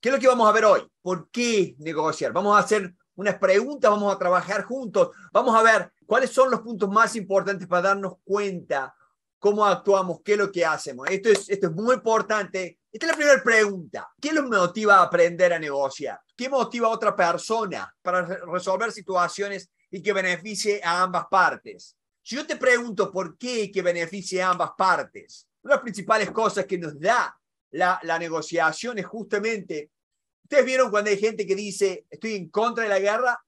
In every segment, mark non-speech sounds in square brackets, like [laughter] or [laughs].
¿Qué es lo que vamos a ver hoy? ¿Por qué negociar? Vamos a hacer unas preguntas, vamos a trabajar juntos, vamos a ver cuáles son los puntos más importantes para darnos cuenta cómo actuamos, qué es lo que hacemos. Esto es, esto es muy importante. Esta es la primera pregunta. ¿Qué nos motiva a aprender a negociar? ¿Qué motiva a otra persona para resolver situaciones y que beneficie a ambas partes? Si yo te pregunto por qué que beneficie a ambas partes, una de las principales cosas que nos da la, negociación es justamente, ustedes vieron cuando hay gente que dice, estoy en contra de la guerra,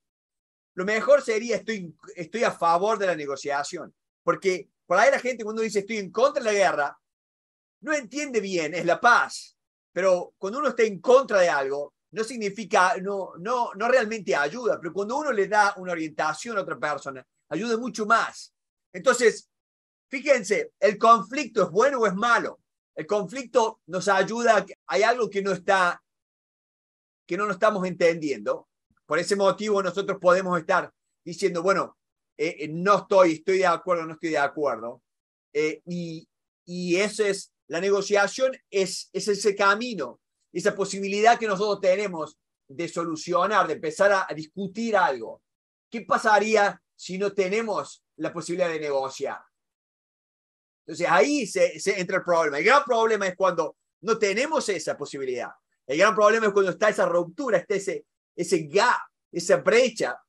lo mejor sería, estoy, estoy a favor de la negociación, porque por ahí la gente cuando dice, estoy en contra de la guerra, no entiende bien, es la paz, pero cuando uno está en contra de algo, no significa, no, no, no realmente ayuda, pero cuando uno le da una orientación a otra persona, ayuda mucho más. Entonces, fíjense, ¿el conflicto es bueno o es malo? El conflicto nos ayuda, hay algo que no está, que no lo estamos entendiendo. Por ese motivo nosotros podemos estar diciendo, bueno, eh, eh, no estoy, estoy de acuerdo, no estoy de acuerdo. Eh, y, eso es, la negociación es, ese camino, esa posibilidad que nosotros tenemos de solucionar, de empezar a discutir algo. ¿Qué pasaría si no tenemos la posibilidad de negociar? Entonces ahí se, entra el problema. El gran problema es cuando no tenemos esa posibilidad. El gran problema es cuando está esa ruptura, está ese, ese gap, esa brecha,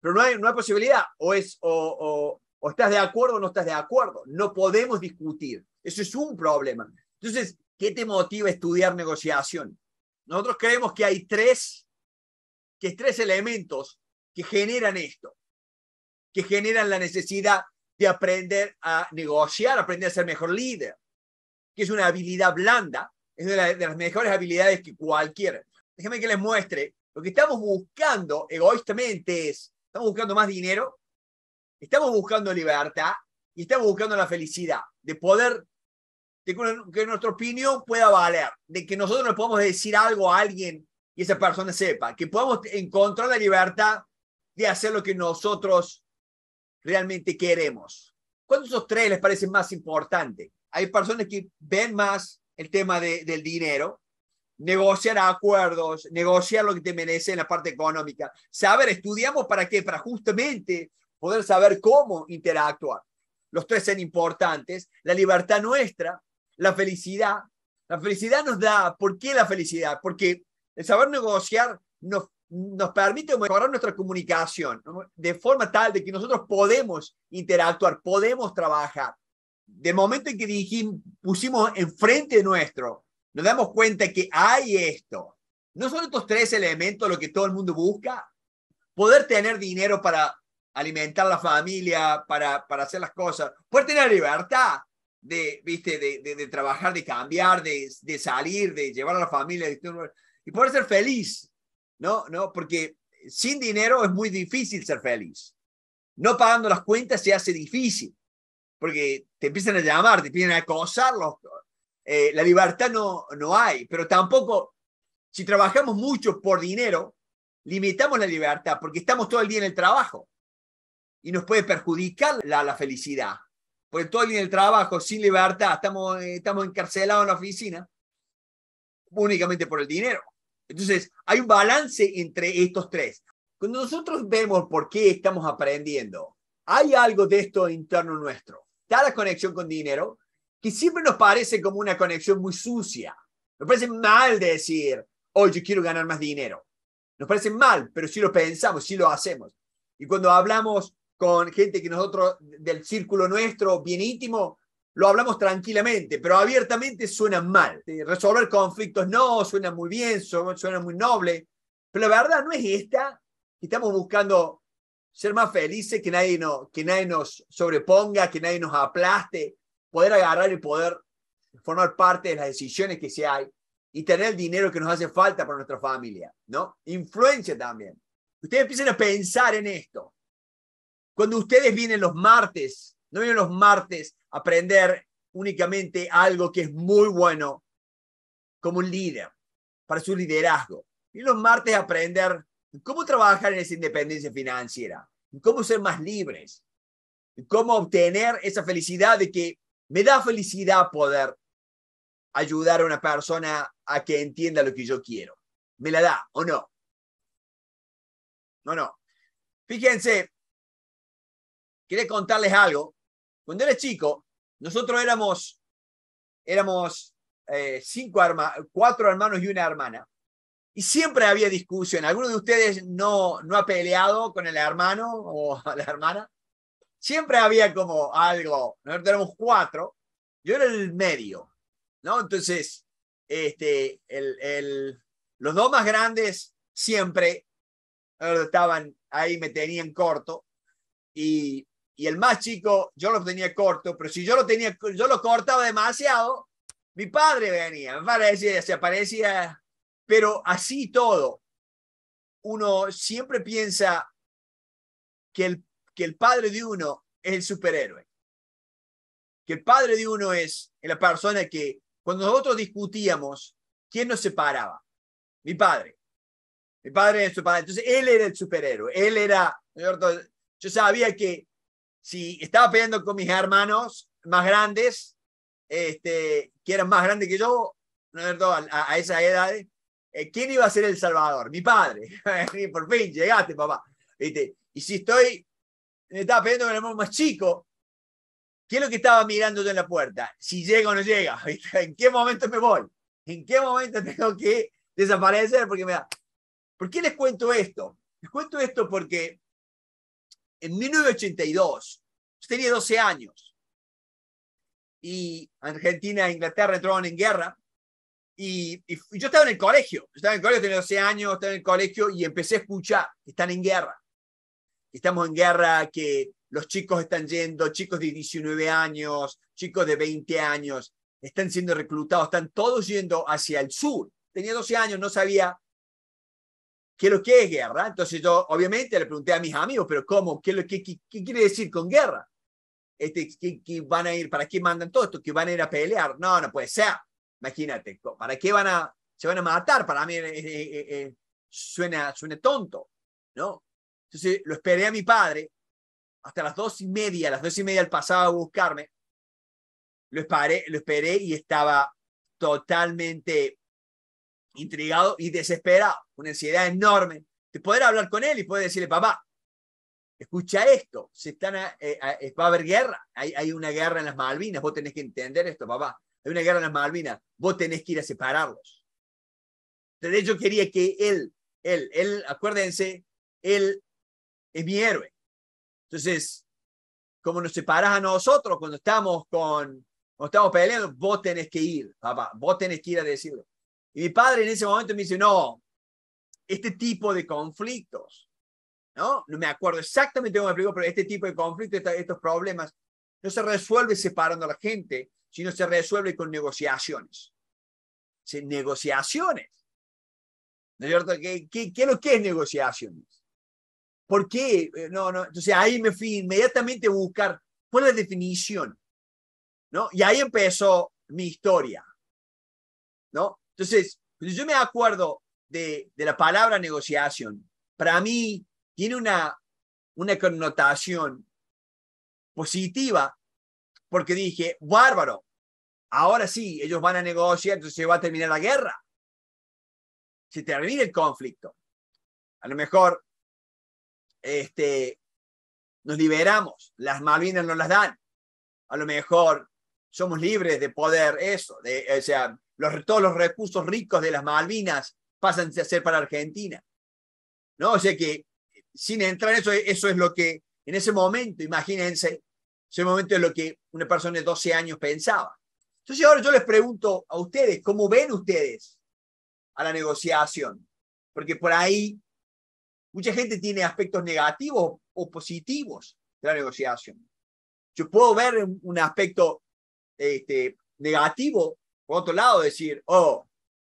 pero no hay, no posibilidad. O, es, o, estás de acuerdo o no estás de acuerdo. No podemos discutir. Eso es un problema. Entonces, ¿qué te motiva a estudiar negociación? Nosotros creemos que hay tres, tres elementos que generan esto, que generan la necesidad de aprender a negociar, aprender a ser mejor líder, que es una habilidad blanda, es una de las mejores habilidades que cualquiera. Déjenme que les muestre, lo que estamos buscando egoístamente es, estamos buscando más dinero, estamos buscando libertad y estamos buscando la felicidad, de poder, de que nuestra opinión pueda valer, de que nosotros nos podamos decir algo a alguien y esa persona sepa, que podamos encontrar la libertad de hacer lo que nosotros realmente queremos. ¿Cuántos de esos tres les parece más importante? Hay personas que ven más el tema del dinero, negociar acuerdos, negociar lo que te merece en la parte económica. Saber, estudiamos para qué? Para justamente poder saber cómo interactuar. Los tres son importantes. La libertad nuestra, la felicidad. La felicidad nos da, ¿por qué la felicidad? Porque el saber negociar nos nos permite mejorar nuestra comunicación de forma tal de que nosotros podemos interactuar, podemos trabajar. de momento en que dijimos, pusimos enfrente nuestro, nos damos cuenta que hay esto. No son estos tres elementos lo que todo el mundo busca. Poder tener dinero para alimentar a la familia, para, para hacer las cosas, poder tener libertad de, ¿viste? trabajar, de cambiar, de, de, salir, de llevar a la familia, y poder ser feliz no, no, porque sin dinero es muy difícil ser feliz. No pagando las cuentas se hace difícil, porque te empiezan a llamar, te empiezan a acosar. Eh, la libertad no, no hay, pero tampoco, si trabajamos mucho por dinero, limitamos la libertad, porque estamos todo el día en el trabajo y nos puede perjudicar la, felicidad. Porque todo el día en el trabajo, sin libertad, estamos, eh, estamos encarcelados en la oficina únicamente por el dinero. Entonces, hay un balance entre estos tres. Cuando nosotros vemos por qué estamos aprendiendo, hay algo de esto interno nuestro. Está la conexión con dinero, que siempre nos parece como una conexión muy sucia. Nos parece mal decir, hoy oh, yo quiero ganar más dinero. Nos parece mal, pero si lo pensamos, si lo hacemos. Y cuando hablamos con gente que nosotros, del círculo nuestro, bien íntimo, lo hablamos tranquilamente, pero abiertamente suena mal. Eh, resolver conflictos no, suena muy bien, suena muy noble, pero la verdad no es esta. Estamos buscando ser más felices, que nadie, no, que nadie nos sobreponga, que nadie nos aplaste, poder agarrar y poder formar parte de las decisiones que se hay y tener el dinero que nos hace falta para nuestra familia, ¿no? Influencia también. Ustedes empiecen a pensar en esto. Cuando ustedes vienen los martes no vienen los martes a aprender únicamente algo que es muy bueno como un líder, para su liderazgo. Y los martes a aprender cómo trabajar en esa independencia financiera, cómo ser más libres, cómo obtener esa felicidad de que me da felicidad poder ayudar a una persona a que entienda lo que yo quiero. ¿Me la da o no? No, no. Fíjense, quería contarles algo cuando era chico, nosotros éramos, éramos eh, cinco arma, cuatro hermanos y una hermana. Y siempre había discusión. ¿Alguno de ustedes no, no ha peleado con el hermano o [laughs] la hermana? Siempre había como algo. Nosotros éramos cuatro. Yo era el medio, ¿no? Entonces, este, el, el, los dos más grandes siempre estaban ahí, me tenían corto. Y y el más chico yo lo tenía corto, pero si yo lo tenía, yo lo cortaba demasiado, mi padre venía, me parecía se aparecía, pero así todo, uno siempre piensa que el, que el padre de uno es el superhéroe, que el padre de uno es la persona que cuando nosotros discutíamos, ¿quién nos separaba? Mi padre. Mi padre es su padre. Entonces, él era el superhéroe. Él era, yo sabía que si estaba peleando con mis hermanos más grandes, este, que eran más grandes que yo, ¿no a, a, esa edad, eh, ¿quién iba a ser el salvador? Mi padre. [laughs] Por fin, llegaste, papá. Y si estoy, me estaba peleando con el hermano más chico, ¿qué es lo que estaba mirando yo en la puerta? Si llega o no llega, [laughs] ¿en qué momento me voy? ¿En qué momento [laughs] tengo que desaparecer? Porque me ¿Por qué les cuento esto? Les cuento esto porque en 1982. Yo tenía 12 años. Y Argentina e Inglaterra entraron en guerra. Y, yo estaba en el colegio. Yo estaba en el colegio, tenía 12 años, estaba en el colegio y empecé a escuchar que están en guerra. estamos en guerra, que los chicos están yendo, chicos de 19 años, chicos de 20 años, están siendo reclutados, están todos yendo hacia el sur. Tenía 12 años, no sabía ¿qué es lo que es guerra? Entonces yo obviamente le pregunté a mis amigos, pero ¿cómo? ¿Qué, quiere decir con guerra? Este, ¿qué, van a ir? ¿Para qué mandan todo esto? ¿Que van a ir a pelear? No, no puede ser. Imagínate, ¿para qué van a, se van a matar? Para mí eh, eh, eh, suena, suena tonto, ¿no? Entonces lo esperé a mi padre hasta las dos y media, las dos y media él pasado a buscarme. Lo esperé, lo esperé y estaba totalmente intrigado y desesperado, una ansiedad enorme, de poder hablar con él y poder decirle, papá, escucha esto, se están eh, eh, va a haber guerra, hay, hay, una guerra en las Malvinas, vos tenés que entender esto, papá, hay una guerra en las Malvinas, vos tenés que ir a separarlos. Entonces yo quería que él, él, él, acuérdense, él es mi héroe. Entonces, como nos separás a nosotros cuando estamos con, cuando estamos peleando, vos tenés que ir, papá, vos tenés que ir a decirlo. Y mi padre en ese momento me dice, no, este tipo de conflictos, ¿no? No me acuerdo exactamente cómo me explico, pero este tipo de conflictos, estos problemas, no se resuelve separando a la gente, sino se resuelve con negociaciones. negociaciones. ¿No es cierto? ¿Qué, qué, es lo que es negociaciones? ¿Por qué? Eh, no, no. Entonces ahí me fui inmediatamente a buscar cuál es la definición. ¿No? Y ahí empezó mi historia. ¿No? Entonces, pues, yo me acuerdo de, la palabra negociación. Para mí tiene una, una connotación positiva porque dije, bárbaro, ahora sí, ellos van a negociar, entonces se va a terminar la guerra. Se termina el conflicto. A lo mejor este, nos liberamos, las Malvinas nos las dan. A lo mejor somos libres de poder eso, de, o sea, todos los recursos ricos de las Malvinas pasan a ser para Argentina. ¿no? O sea que, sin entrar en eso, eso es lo que, en ese momento, imagínense, ese momento es lo que una persona de 12 años pensaba. Entonces ahora yo les pregunto a ustedes, ¿cómo ven ustedes a la negociación? Porque por ahí mucha gente tiene aspectos negativos o positivos de la negociación. Yo puedo ver un aspecto este, negativo por otro lado, decir, oh,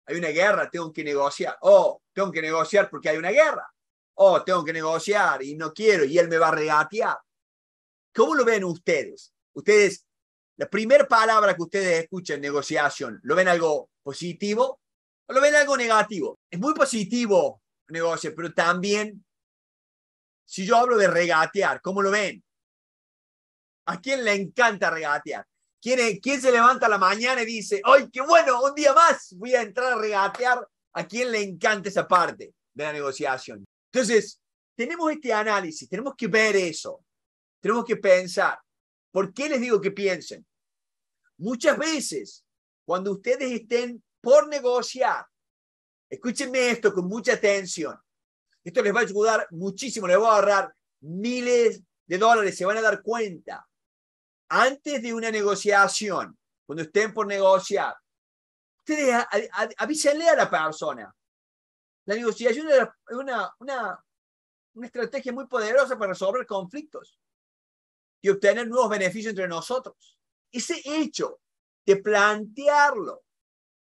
hay una guerra, tengo que negociar. Oh, tengo que negociar porque hay una guerra. Oh, tengo que negociar y no quiero y él me va a regatear. ¿Cómo lo ven ustedes? Ustedes, la primera palabra que ustedes escuchan, negociación, ¿lo ven algo positivo o lo ven algo negativo? Es muy positivo negocio, pero también, si yo hablo de regatear, ¿cómo lo ven? ¿A quién le encanta regatear? ¿Quién, se levanta a la mañana y dice, ¡ay, qué bueno! Un día más voy a entrar a regatear a quien le encanta esa parte de la negociación. Entonces, tenemos este análisis, tenemos que ver eso, tenemos que pensar. ¿Por qué les digo que piensen? Muchas veces, cuando ustedes estén por negociar, escúchenme esto con mucha atención. Esto les va a ayudar muchísimo, les va a ahorrar miles de dólares, se van a dar cuenta antes de una negociación, cuando estén por negociar, ustedes avísenle a la persona. La negociación es una, una, una estrategia muy poderosa para resolver conflictos y obtener nuevos beneficios entre nosotros. Ese hecho de plantearlo,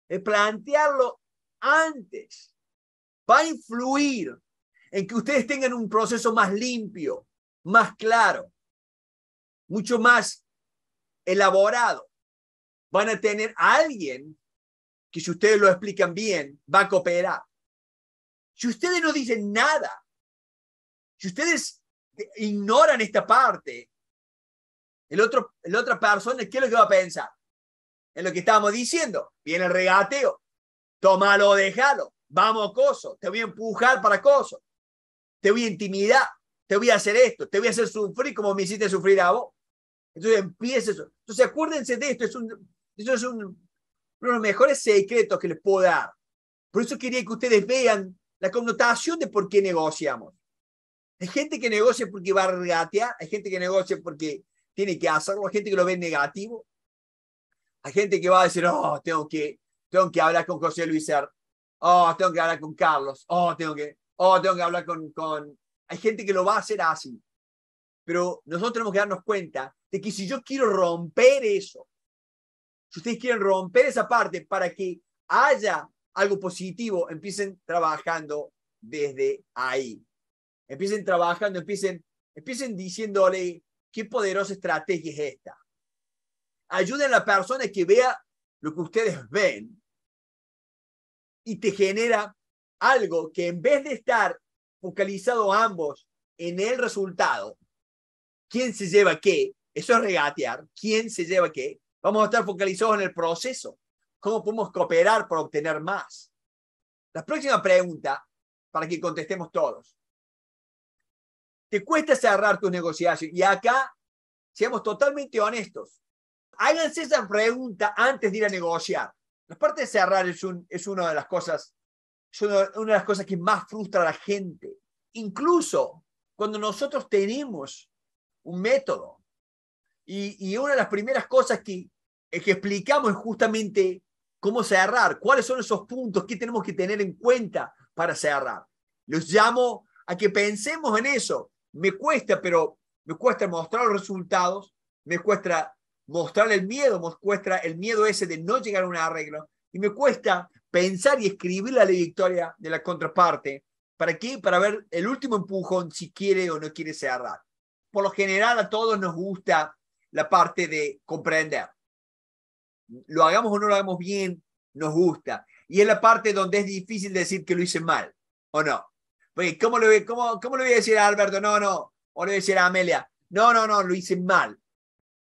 de plantearlo antes, va a influir en que ustedes tengan un proceso más limpio, más claro, mucho más elaborado. Van a tener alguien que si ustedes lo explican bien, va a cooperar. Si ustedes no dicen nada, si ustedes ignoran esta parte, el otro, la otra persona, ¿qué es lo que va a pensar? En lo que estábamos diciendo, viene el regateo, tómalo, déjalo, vamos coso, te voy a empujar para coso, te voy a intimidar, te voy a hacer esto, te voy a hacer sufrir como me hiciste sufrir a vos. Entonces empieza eso. Entonces acuérdense de esto, es un, es un, uno de los mejores secretos que les puedo dar. Por eso quería que ustedes vean la connotación de por qué negociamos. Hay gente que negocia porque va a regatear, hay gente que negocia porque tiene que hacerlo, hay gente que lo ve negativo, hay gente que va a decir, oh, tengo que, tengo que hablar con José Luis oh, tengo que hablar con Carlos, oh, tengo que, oh, tengo que hablar con, con... Hay gente que lo va a hacer así. Pero nosotros tenemos que darnos cuenta de que si yo quiero romper eso, si ustedes quieren romper esa parte para que haya algo positivo, empiecen trabajando desde ahí. Empiecen trabajando, empiecen, empiecen diciéndole qué poderosa estrategia es esta. Ayuden a la persona que vea lo que ustedes ven y te genera algo que en vez de estar focalizado ambos en el resultado, quién se lleva qué, eso es regatear, quién se lleva qué, vamos a estar focalizados en el proceso, cómo podemos cooperar para obtener más. La próxima pregunta, para que contestemos todos. ¿Te cuesta cerrar tus negociaciones? Y acá, seamos totalmente honestos, háganse esa pregunta antes de ir a negociar. La parte de cerrar es, un, es una de las cosas, una de las cosas que más frustra a la gente. Incluso cuando nosotros tenemos un método. Y, una de las primeras cosas que, eh, que explicamos es justamente cómo cerrar, cuáles son esos puntos, que tenemos que tener en cuenta para cerrar. Los llamo a que pensemos en eso. Me cuesta, pero me cuesta mostrar los resultados, me cuesta mostrar el miedo, me cuesta el miedo ese de no llegar a un arreglo, y me cuesta pensar y escribir la ley victoria de la contraparte. ¿Para qué? Para ver el último empujón si quiere o no quiere cerrar por lo general a todos nos gusta la parte de comprender. Lo hagamos o no lo hagamos bien, nos gusta. Y es la parte donde es difícil decir que lo hice mal, ¿o no? Porque ¿cómo le, cómo le voy a decir a Alberto? No, no. O le voy a decir a Amelia, no, no, no, lo hice mal.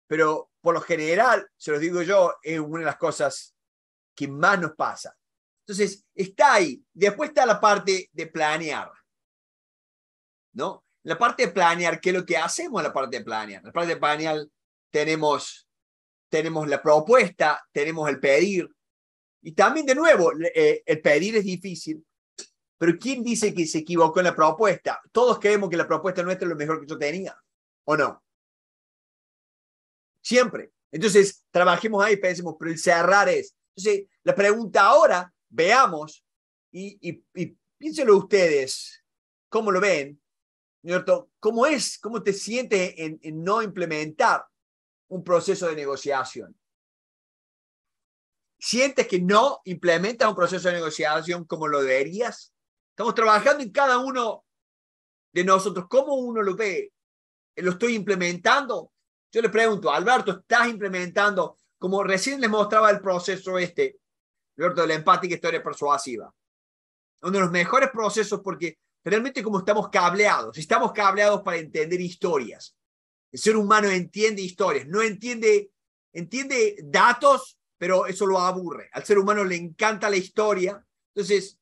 Pero por lo general, se los digo yo, es una de las cosas que más nos pasa. Entonces, está ahí. Después está la parte de planear. ¿No? la parte de planear, ¿qué es lo que hacemos en la parte de planear? En la parte de planear tenemos, tenemos la propuesta, tenemos el pedir. Y también, de nuevo, eh, el pedir es difícil, pero ¿quién dice que se equivocó en la propuesta? Todos creemos que la propuesta nuestra es lo mejor que yo tenía, ¿o no? Siempre. Entonces, trabajemos ahí, pensemos, pero el cerrar es. Entonces, la pregunta ahora, veamos, y, y, ustedes, ¿cómo lo ven? ¿Cómo es? ¿Cómo te sientes en, no implementar un proceso de negociación? ¿Sientes que no implementas un proceso de negociación como lo deberías? Estamos trabajando en cada uno de nosotros. ¿Cómo uno lo ve? ¿Lo estoy implementando? Yo le pregunto, Alberto, ¿estás implementando? Como recién les mostraba el proceso este, Alberto, de la empática historia persuasiva. Uno de los mejores procesos porque realmente como estamos cableados. Estamos cableados para entender historias. El ser humano entiende historias, no entiende, entiende datos, pero eso lo aburre. Al ser humano le encanta la historia. Entonces,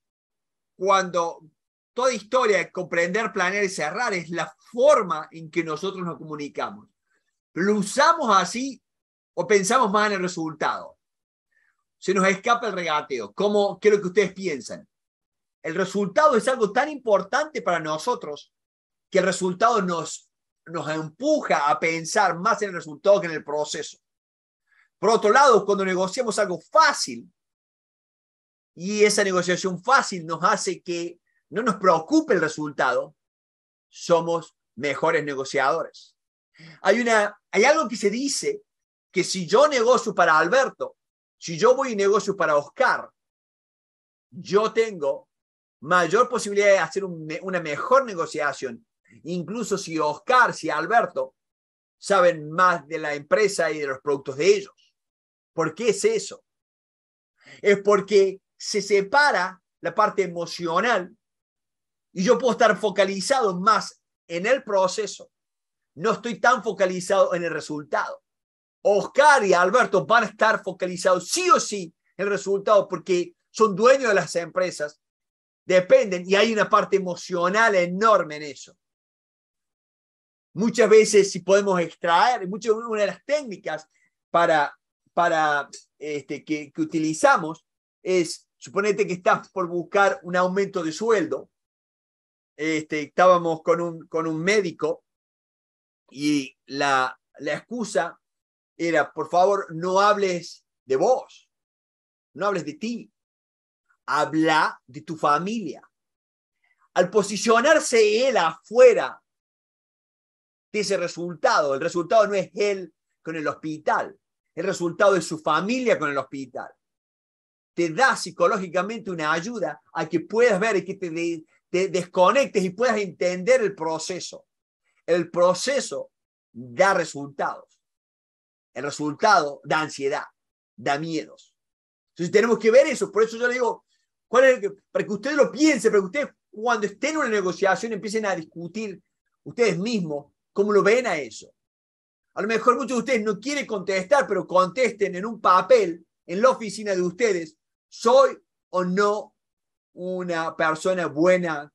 cuando toda historia, comprender, planear y cerrar es la forma en que nosotros nos comunicamos. Lo usamos así o pensamos más en el resultado. Se nos escapa el regateo. ¿Cómo, ¿Qué es lo que ustedes piensan? El resultado es algo tan importante para nosotros que el resultado nos, nos empuja a pensar más en el resultado que en el proceso. Por otro lado, cuando negociamos algo fácil, y esa negociación fácil nos hace que no nos preocupe el resultado, somos mejores negociadores. Hay, una, hay algo que se dice que si yo negocio para Alberto, si yo voy y negocio para Oscar, yo tengo mayor posibilidad de hacer una mejor negociación. Incluso si Oscar, si Alberto saben más de la empresa y de los productos de ellos. ¿Por qué es eso? Es porque se separa la parte emocional y yo puedo estar focalizado más en el proceso. No estoy tan focalizado en el resultado. Oscar y Alberto van a estar focalizados sí o sí en el resultado porque son dueños de las empresas dependen y hay una parte emocional enorme en eso. Muchas veces si podemos extraer, muchas una de las técnicas para, para este, que, utilizamos es, suponete que estás por buscar un aumento de sueldo, este, estábamos con un, con un médico y la excusa era, por favor, no hables de vos, no hables de ti, habla de tu familia. Al posicionarse él afuera de ese resultado, el resultado no es él con el hospital, el resultado es su familia con el hospital. Te da psicológicamente una ayuda a que puedas ver y que te, te desconectes y puedas entender el proceso. El proceso da resultados. El resultado da ansiedad, da miedos. Entonces tenemos que ver eso. Por eso yo le digo, para que ustedes lo piensen, para que ustedes cuando estén en una negociación empiecen a discutir ustedes mismos cómo lo ven a eso. A lo mejor muchos de ustedes no quieren contestar, pero contesten en un papel en la oficina de ustedes, ¿soy o no una persona buena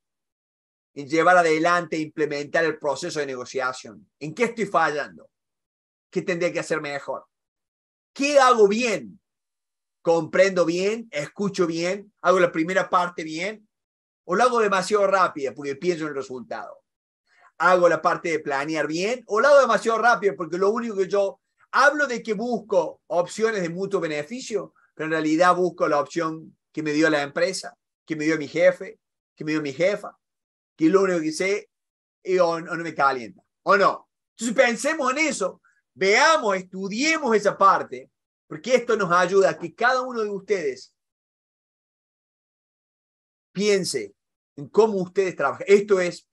en llevar adelante e implementar el proceso de negociación? ¿En qué estoy fallando? ¿Qué tendría que hacer mejor? ¿Qué hago bien? comprendo bien, escucho bien, hago la primera parte bien, o la hago demasiado rápida porque pienso en el resultado. Hago la parte de planear bien, o la hago demasiado rápido porque lo único que yo hablo de que busco opciones de mutuo beneficio, pero en realidad busco la opción que me dio la empresa, que me dio mi jefe, que me dio mi jefa, que lo único que sé es o, no me calienta, o no. Entonces pensemos en eso, veamos, estudiemos esa parte porque esto nos ayuda a que cada uno de ustedes piense en cómo ustedes trabajan. Esto es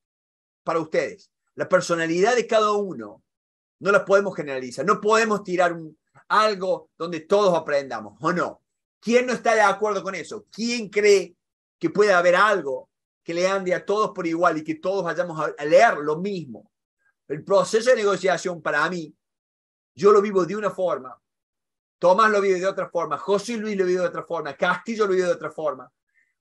para ustedes. La personalidad de cada uno no la podemos generalizar. No podemos tirar algo donde todos aprendamos, ¿o no? ¿Quién no está de acuerdo con eso? ¿Quién cree que puede haber algo que le ande a todos por igual y que todos vayamos a leer lo mismo? El proceso de negociación para mí, yo lo vivo de una forma Tomás lo vive de otra forma, José Luis lo vive de otra forma, Castillo lo vive de otra forma,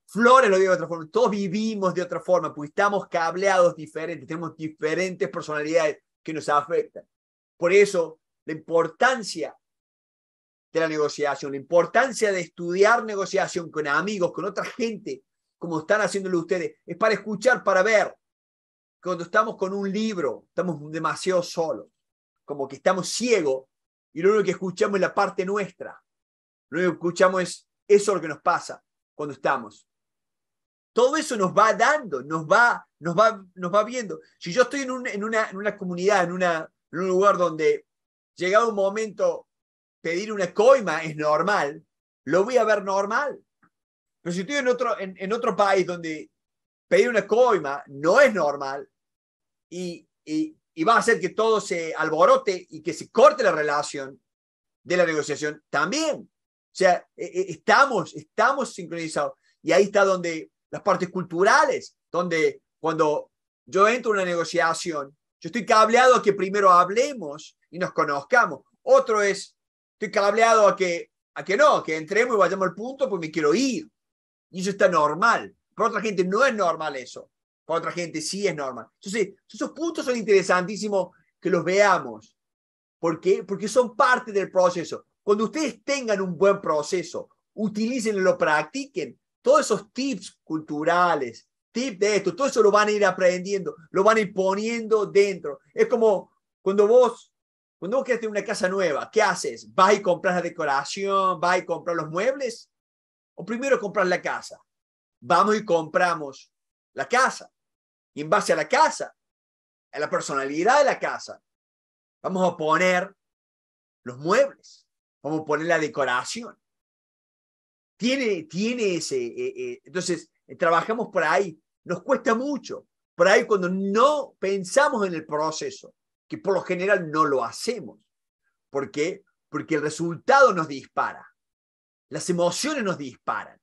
Flores lo vive de otra forma, todos vivimos de otra forma, pues estamos cableados diferentes, tenemos diferentes personalidades que nos afectan. Por eso, la importancia de la negociación, la importancia de estudiar negociación con amigos, con otra gente, como están haciéndolo ustedes, es para escuchar, para ver. Cuando estamos con un libro, estamos demasiado solos, como que estamos ciegos y lo único que escuchamos es la parte nuestra. Lo único que escuchamos es eso lo que nos pasa cuando estamos. Todo eso nos va dando, nos va, nos va, nos va viendo. Si yo estoy en, una, una, comunidad, en, una, en un lugar donde llegado un momento pedir una coima es normal, lo voy a ver normal. Pero si estoy en otro, en, otro país donde pedir una coima no es normal y, y, y va a hacer que todo se alborote y que se corte la relación de la negociación también. O sea, e, e, estamos, estamos sincronizados. Y ahí está donde las partes culturales, donde cuando yo entro en una negociación, yo estoy cableado a que primero hablemos y nos conozcamos. Otro es, estoy cableado a que, a que no, que entremos y vayamos al punto, pues me quiero ir. Y eso está normal. Para otra gente no es normal eso. Para otra gente sí es normal. Entonces, esos puntos son interesantísimos que los veamos. ¿Por qué? Porque son parte del proceso. Cuando ustedes tengan un buen proceso, lo practiquen. Todos esos tips culturales, tips de esto, todo eso lo van a ir aprendiendo, lo van a ir poniendo dentro. Es como cuando vos, cuando vos querés tener una casa nueva, ¿qué haces? ¿Vas y compras la decoración? ¿Vas y compras los muebles? ¿O primero compras la casa? Vamos y compramos la casa. Y en base a la casa, a la personalidad de la casa, vamos a poner los muebles, vamos a poner la decoración. Tiene, tiene ese... Eh, eh, entonces, eh, trabajamos por ahí. Nos cuesta mucho. Por ahí cuando no pensamos en el proceso, que por lo general no lo hacemos. ¿Por qué? Porque el resultado nos dispara. Las emociones nos disparan.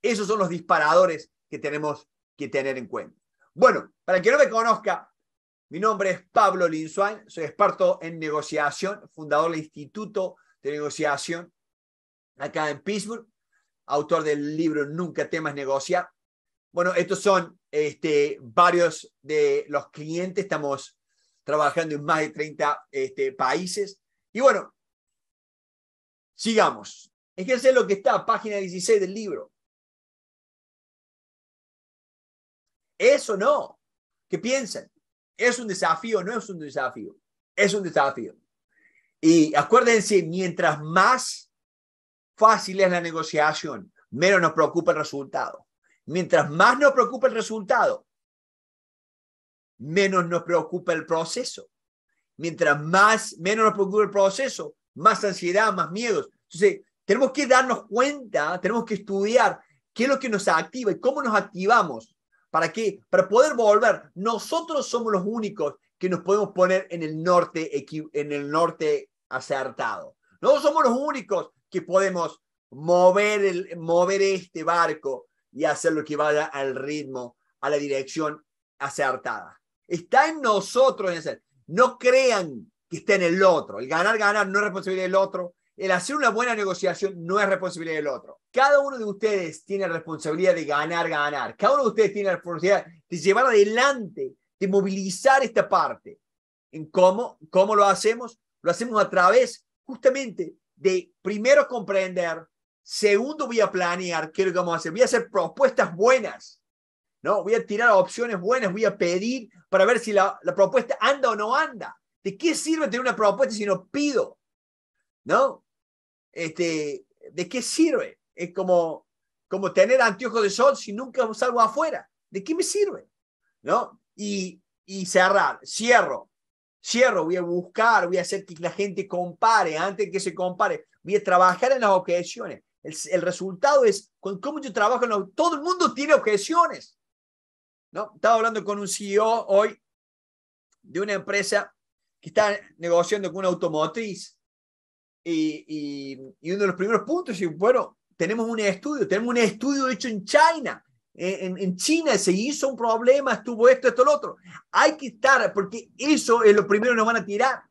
Esos son los disparadores que tenemos que tener en cuenta. Bueno, para quien no me conozca, mi nombre es Pablo Linsuan, soy experto en negociación, fundador del Instituto de Negociación acá en Pittsburgh, autor del libro Nunca temas negociar. Bueno, estos son este, varios de los clientes, estamos trabajando en más de 30 este, países. Y bueno, sigamos. es lo que está, página 16 del libro. Eso no. ¿Qué piensan? ¿Es un desafío no es un desafío? Es un desafío. Y acuérdense, mientras más fácil es la negociación, menos nos preocupa el resultado. Mientras más nos preocupa el resultado, menos nos preocupa el proceso. Mientras más, menos nos preocupa el proceso, más ansiedad, más miedos. Entonces, tenemos que darnos cuenta, tenemos que estudiar qué es lo que nos activa y cómo nos activamos ¿Para qué? Para poder volver. Nosotros somos los únicos que nos podemos poner en el norte, en el norte acertado. Nosotros somos los únicos que podemos mover, el, mover este barco y hacer lo que vaya al ritmo, a la dirección acertada. Está en nosotros No crean que está en el otro. El ganar, ganar no es responsabilidad del otro el hacer una buena negociación no es responsabilidad del otro. Cada uno de ustedes tiene la responsabilidad de ganar, ganar. Cada uno de ustedes tiene la responsabilidad de llevar adelante, de movilizar esta parte. ¿En cómo, cómo lo hacemos? Lo hacemos a través justamente de primero comprender, segundo voy a planear qué lo que vamos a hacer, voy a hacer propuestas buenas, ¿no? Voy a tirar opciones buenas, voy a pedir para ver si la, la propuesta anda o no anda. ¿De qué sirve tener una propuesta si no pido? ¿No? este, ¿de qué sirve? Es como, como tener anteojos de sol si nunca salgo afuera. ¿De qué me sirve? ¿No? Y, y cerrar, cierro, cierro, voy a buscar, voy a hacer que la gente compare, antes de que se compare, voy a trabajar en las objeciones. El, el resultado es con cómo yo trabajo. En todo el mundo tiene objeciones. ¿no? Estaba hablando con un CEO hoy de una empresa que está negociando con una automotriz y, uno de los primeros puntos, es, bueno, tenemos un estudio, tenemos un estudio hecho en China, en, China se hizo un problema, estuvo esto, esto, lo otro. Hay que estar, porque eso es lo primero que nos van a tirar.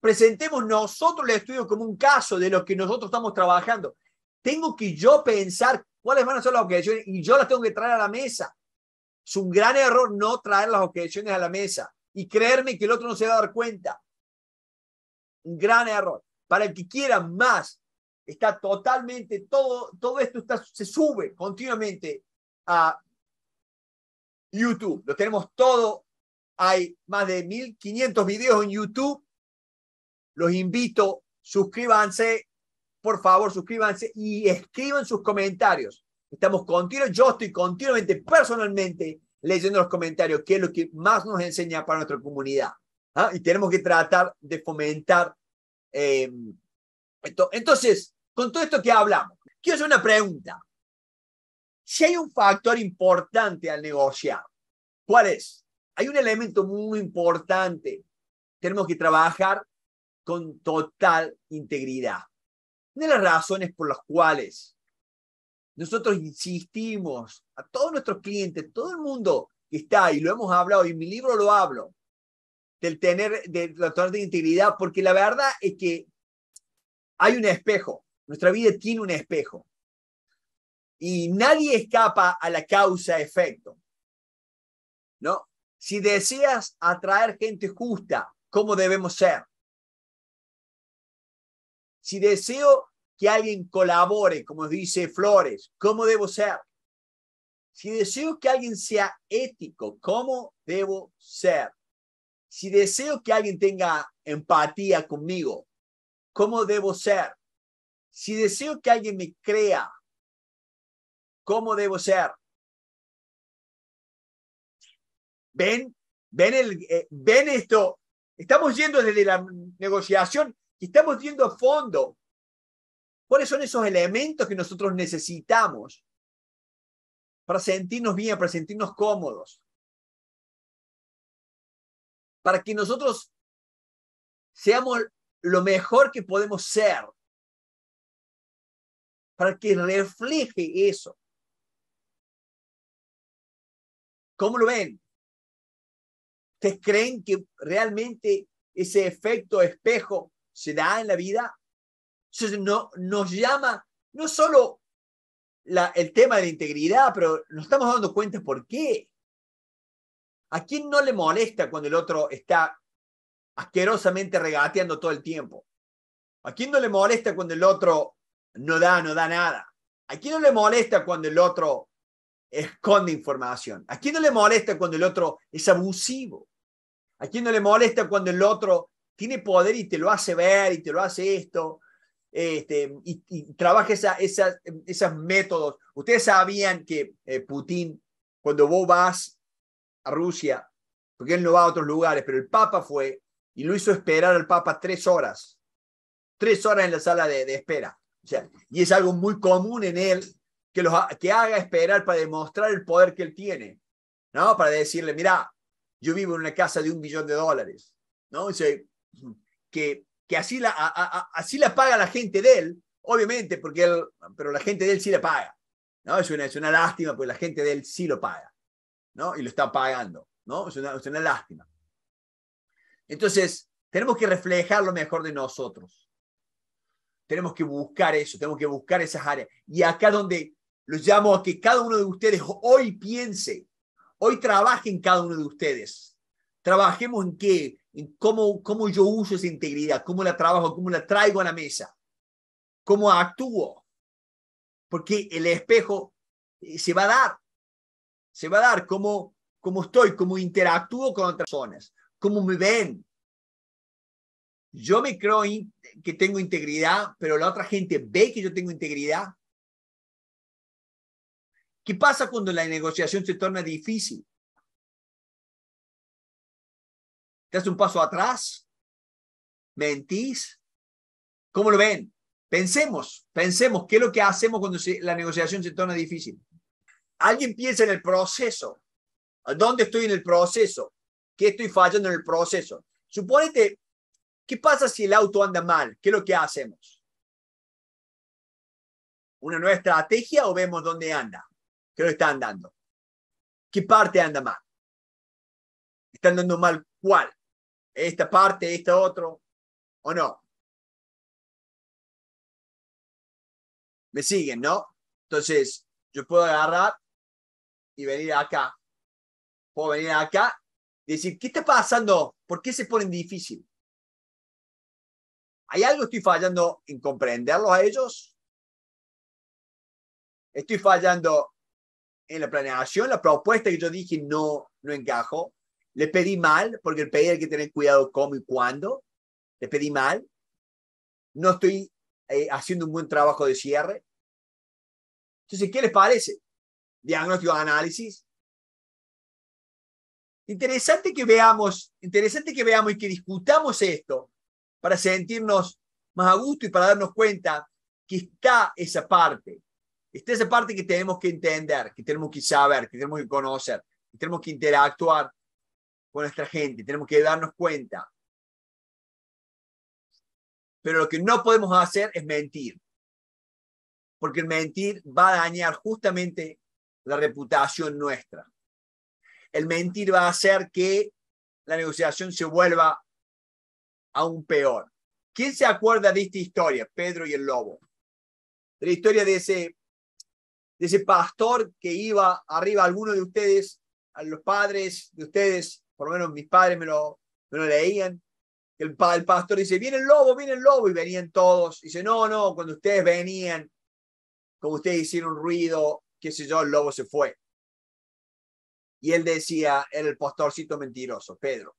Presentemos nosotros el estudio como un caso de lo que nosotros estamos trabajando. Tengo que yo pensar cuáles van a ser las objeciones y yo las tengo que traer a la mesa. Es un gran error no traer las objeciones a la mesa y creerme que el otro no se va a dar cuenta. Un gran error para el que quiera más. Está totalmente, todo, todo esto se sube continuamente a YouTube. Lo tenemos todo. Hay más de 1500 videos en YouTube. Los invito, suscríbanse, por favor, suscríbanse y escriban sus comentarios. Estamos continuos, yo estoy continuamente, personalmente, leyendo los comentarios, que es lo que más nos enseña para nuestra comunidad. ¿ah? Y tenemos que tratar de fomentar eh, entonces, con todo esto que hablamos, quiero hacer una pregunta. Si hay un factor importante al negociar, ¿cuál es? Hay un elemento muy importante. Tenemos que trabajar con total integridad. Una de las razones por las cuales nosotros insistimos a todos nuestros clientes, todo el mundo que está ahí, lo hemos hablado y en mi libro lo hablo, del tener, de tratar de integridad, porque la verdad es que hay un espejo, nuestra vida tiene un espejo. Y nadie escapa a la causa-efecto. ¿No? Si deseas atraer gente justa, ¿cómo debemos ser? Si deseo que alguien colabore, como dice Flores, ¿cómo debo ser? Si deseo que alguien sea ético, ¿cómo debo ser? si deseo que alguien tenga empatía conmigo, ¿cómo debo ser? Si deseo que alguien me crea, ¿cómo debo ser? ¿Ven? ¿Ven, el, eh, ¿Ven esto? Estamos yendo desde la negociación y estamos yendo a fondo. ¿Cuáles son esos elementos que nosotros necesitamos para sentirnos bien, para sentirnos cómodos? para que nosotros seamos lo mejor que podemos ser, para que refleje eso. ¿Cómo lo ven? ¿Ustedes creen que realmente ese efecto espejo se da en la vida? nos llama no solo el tema de la integridad, pero nos estamos dando cuenta por qué. ¿A quién no le molesta cuando el otro está asquerosamente regateando todo el tiempo? ¿A quién no le molesta cuando el otro no da, no da nada? ¿A quién no le molesta cuando el otro esconde información? ¿A quién no le molesta cuando el otro es abusivo? ¿A quién no le molesta cuando el otro tiene poder y te lo hace ver y te lo hace esto? Este, y, trabaja esos métodos. Ustedes sabían que eh, Putin, cuando vos vas a Rusia, porque él no va a otros lugares, pero el Papa fue y lo hizo esperar al Papa tres horas, tres horas en la sala de, espera. O sea, y es algo muy común en él que, que haga esperar para demostrar el poder que él tiene, ¿no? Para decirle, mira, yo vivo en una casa de un millón de dólares, ¿no? que, que así, la, así la paga la gente de él, obviamente, porque él, pero la gente de él sí la paga, ¿no? Es una, es una lástima, porque la gente de él sí lo paga. ¿no? Y lo está pagando, ¿no? Es una, lástima. Entonces, tenemos que reflejar lo mejor de nosotros. Tenemos que buscar eso, tenemos que buscar esas áreas. Y acá donde los llamo a que cada uno de ustedes hoy piense, hoy trabaje en cada uno de ustedes. Trabajemos en qué, en cómo, cómo yo uso esa integridad, cómo la trabajo, cómo la traigo a la mesa, cómo actúo. Porque el espejo eh, se va a dar se va a dar cómo, estoy, cómo interactúo con otras personas, cómo me ven. Yo me creo que tengo integridad, pero la otra gente ve que yo tengo integridad. ¿Qué pasa cuando la negociación se torna difícil? ¿Te das un paso atrás? ¿Mentís? ¿Cómo lo ven? Pensemos, pensemos, ¿qué es lo que hacemos cuando la negociación se torna difícil? alguien piensa en el proceso. ¿Dónde estoy en el proceso? ¿Qué estoy fallando en el proceso? Suponete, ¿qué pasa si el auto anda mal? ¿Qué es lo que hacemos? ¿Una nueva estrategia o vemos dónde anda? ¿Qué lo está andando? ¿Qué parte anda mal? ¿Está andando mal cuál? ¿Esta parte, esta otro? ¿O no? ¿Me siguen, no? Entonces, yo puedo agarrar y venir acá. Puedo venir acá decir, ¿qué está pasando? ¿Por qué se ponen difícil? ¿Hay algo que estoy fallando en comprenderlo a ellos? ¿Estoy fallando en la planeación? La propuesta que yo dije no, no encajó. ¿Le pedí mal? Porque el pedir hay que tener cuidado cómo y cuándo. ¿Le pedí mal? ¿No estoy eh, haciendo un buen trabajo de cierre? Entonces, ¿qué les parece? diagnóstico de análisis. Interesante que veamos, interesante que veamos y que discutamos esto para sentirnos más a gusto y para darnos cuenta que está esa parte. Está esa parte que tenemos que entender, que tenemos que saber, que tenemos que conocer, que tenemos que interactuar con nuestra gente, tenemos que darnos cuenta. Pero lo que no podemos hacer es mentir, porque el mentir va a dañar justamente la reputación nuestra. El mentir va a hacer que la negociación se vuelva aún peor. ¿Quién se acuerda de esta historia? Pedro y el lobo. De la historia de ese, de ese pastor que iba arriba, alguno de ustedes, a los padres de ustedes, por lo menos mis padres me lo, me lo leían, el, el, pastor dice, viene el lobo, viene el lobo, y venían todos. dice, no, no, cuando ustedes venían, como ustedes hicieron ruido, qué sé yo, el lobo se fue. Y él decía, era el pastorcito mentiroso, Pedro.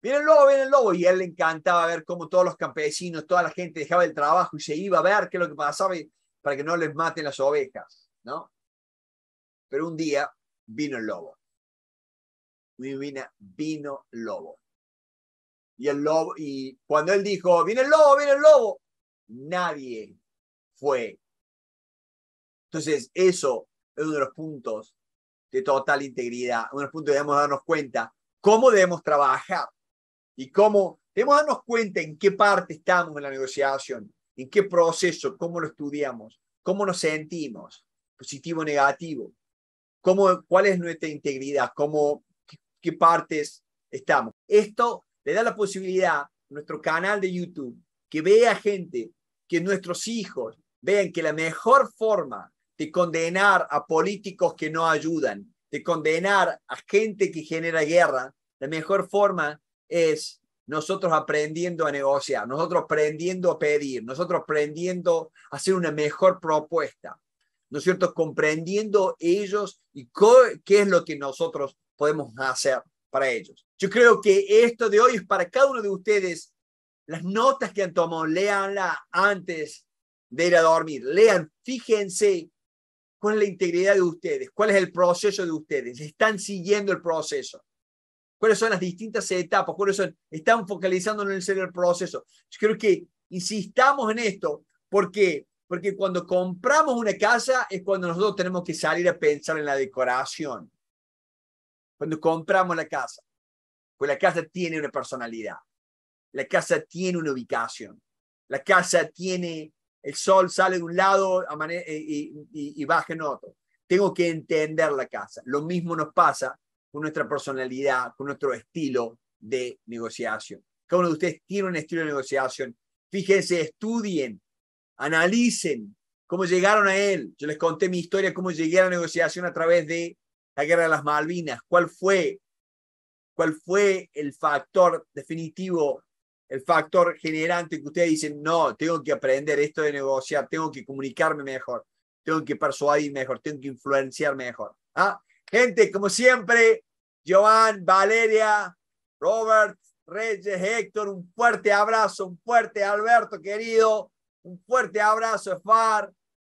Viene el lobo, viene el lobo. Y él le encantaba ver cómo todos los campesinos, toda la gente dejaba el trabajo y se iba a ver qué es lo que pasaba para que no les maten las ovejas, ¿no? Pero un día vino el lobo. Vino, vino lobo. Y el lobo, y cuando él dijo, viene el lobo, viene el lobo, nadie fue. Entonces, eso es uno de los puntos de total integridad, uno de los puntos que debemos darnos cuenta cómo debemos trabajar y cómo debemos darnos cuenta en qué parte estamos en la negociación, en qué proceso, cómo lo estudiamos, cómo nos sentimos, positivo, negativo, cómo, cuál es nuestra integridad, cómo, qué, qué partes estamos. Esto le da la posibilidad a nuestro canal de YouTube que vea gente, que nuestros hijos vean que la mejor forma de condenar a políticos que no ayudan, de condenar a gente que genera guerra, la mejor forma es nosotros aprendiendo a negociar, nosotros aprendiendo a pedir, nosotros aprendiendo a hacer una mejor propuesta, ¿no es cierto? Comprendiendo ellos y qué es lo que nosotros podemos hacer para ellos. Yo creo que esto de hoy es para cada uno de ustedes. Las notas que han tomado, léanlas antes de ir a dormir. Lean, fíjense ¿Cuál es la integridad de ustedes? ¿Cuál es el proceso de ustedes? ¿Están siguiendo el proceso? ¿Cuáles son las distintas etapas? ¿Cuáles son? ¿Están focalizando en el ser el proceso? Yo creo que insistamos en esto porque porque cuando compramos una casa es cuando nosotros tenemos que salir a pensar en la decoración. Cuando compramos la casa. Pues la casa tiene una personalidad. La casa tiene una ubicación. La casa tiene el sol sale de un lado eh, y, baja en otro. Tengo que entender la casa. Lo mismo nos pasa con nuestra personalidad, con nuestro estilo de negociación. Cada uno de ustedes tiene un estilo de negociación. Fíjense, estudien, analicen cómo llegaron a él. Yo les conté mi historia, cómo llegué a la negociación a través de la guerra de las Malvinas. ¿Cuál fue, cuál fue el factor definitivo el factor generante que ustedes dicen, no, tengo que aprender esto de negociar, tengo que comunicarme mejor, tengo que persuadir mejor, tengo que influenciar mejor. ¿Ah? Gente, como siempre, Joan, Valeria, Robert, Reyes, Héctor, un fuerte abrazo, un fuerte Alberto querido, un fuerte abrazo, Far.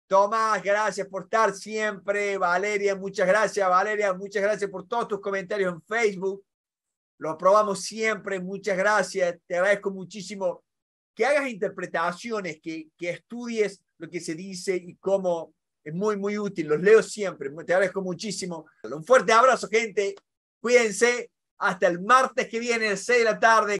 Tomás, gracias por estar siempre. Valeria, muchas gracias. Valeria, muchas gracias por todos tus comentarios en Facebook. Lo aprobamos siempre. Muchas gracias. Te agradezco muchísimo que hagas interpretaciones, que, que estudies lo que se dice y cómo es muy, muy útil. Los leo siempre. Te agradezco muchísimo. Un fuerte abrazo, gente. Cuídense. Hasta el martes que viene, 6 de la tarde.